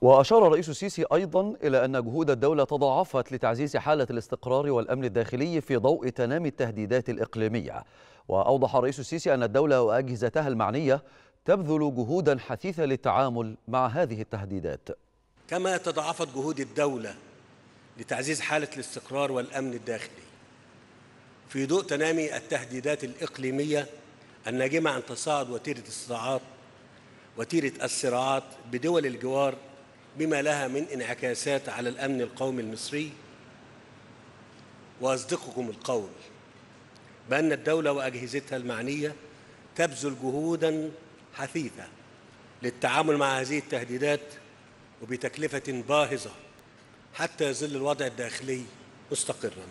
وأشار الرئيس السيسي أيضا إلى أن جهود الدولة تضاعفت لتعزيز حالة الاستقرار والأمن الداخلي في ضوء تنامي التهديدات الإقليمية وأوضح الرئيس السيسي أن الدولة وأجهزتها المعنية تبذل جهودا حثيثة للتعامل مع هذه التهديدات كما تضاعفت جهود الدولة لتعزيز حالة الاستقرار والأمن الداخلي في ضوء تنامي التهديدات الإقليمية الناجمة عن تصاعد وتيرة الصراعات وتيرة الصراعات بدول الجوار بما لها من انعكاسات على الأمن القومي المصري وأصدقكم القول بأن الدولة وأجهزتها المعنية تبذل جهودا حثيثة للتعامل مع هذه التهديدات وبتكلفة باهظة حتى يظل الوضع الداخلي مستقراً